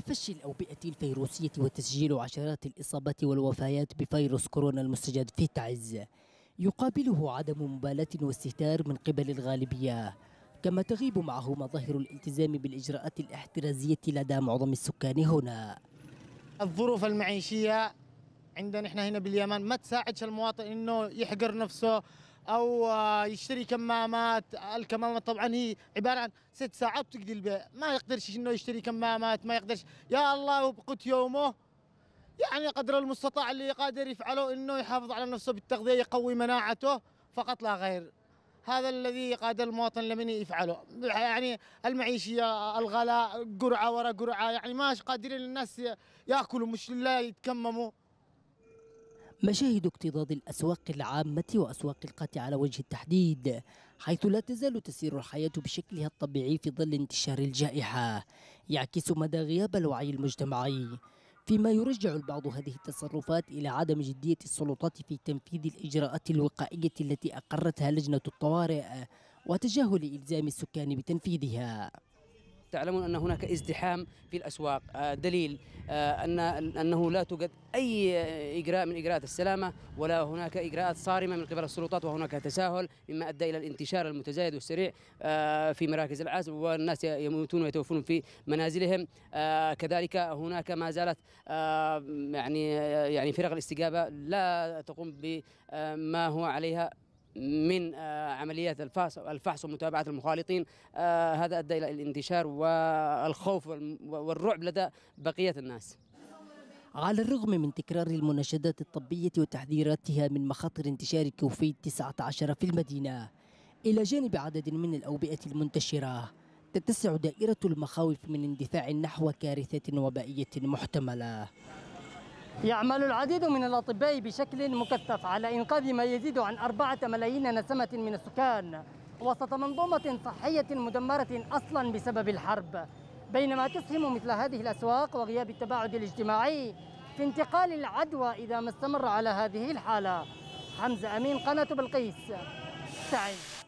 تفشي الأوبئة الفيروسية وتسجيل عشرات الإصابات والوفيات بفيروس كورونا المستجد في تعز يقابله عدم مبالاة واستهتار من قبل الغالبية كما تغيب معه مظاهر الالتزام بالإجراءات الاحترازية لدى معظم السكان هنا الظروف المعيشية عندنا احنا هنا باليمن ما تساعدش المواطن انه يحقر نفسه او يشتري كمامات الكمامات طبعا هي عباره عن ست ساعات تقضي البيع ما يقدرش انه يشتري كمامات ما يقدرش يا الله وبقت يومه يعني قدر المستطاع اللي قادر يفعله انه يحافظ على نفسه بالتغذيه يقوي مناعته فقط لا غير هذا الذي قادر المواطن اليمني يفعله يعني المعيشية الغلاء قرعة ورا قرعة يعني ماش قادرين الناس يأكلوا مش لا يتكمموا مشاهد اكتظاظ الأسواق العامة وأسواق القات على وجه التحديد حيث لا تزال تسير الحياة بشكلها الطبيعي في ظل انتشار الجائحة يعكس مدى غياب الوعي المجتمعي فيما يرجع البعض هذه التصرفات إلى عدم جدية السلطات في تنفيذ الإجراءات الوقائية التي أقرتها لجنة الطوارئ وتجاهل إلزام السكان بتنفيذها تعلمون أن هناك ازدحام في الأسواق آه، دليل آه، أن أنه لا توجد أي إجراء من إجراءات السلامة ولا هناك إجراءات صارمة من قبل السلطات وهناك تساهل مما أدى إلى الانتشار المتزايد والسريع آه، في مراكز العزل والناس يموتون ويتوفون في منازلهم كذلك هناك ما زالت يعني يعني فرق الاستجابة لا تقوم بما هو عليها من آه، عمليات الفحص الفحص ومتابعه المخالطين آه، هذا ادى الى الانتشار والخوف والرعب لدى بقيه الناس على الرغم من تكرار المناشدات الطبية وتحذيراتها من مخاطر انتشار كوفيد 19 في المدينة إلى جانب عدد من الأوبئة المنتشرة تتسع دائرة المخاوف من اندفاع نحو كارثة وبائية محتملة يعمل العديد من الأطباء بشكل مكثف على إنقاذ ما يزيد عن أربعة ملايين نسمة من السكان وسط منظومة صحية مدمرة أصلا بسبب الحرب بينما تسهم مثل هذه الأسواق وغياب التباعد الاجتماعي في انتقال العدوى إذا ما استمر على هذه الحالة حمزة أمين قناة بلقيس سعيد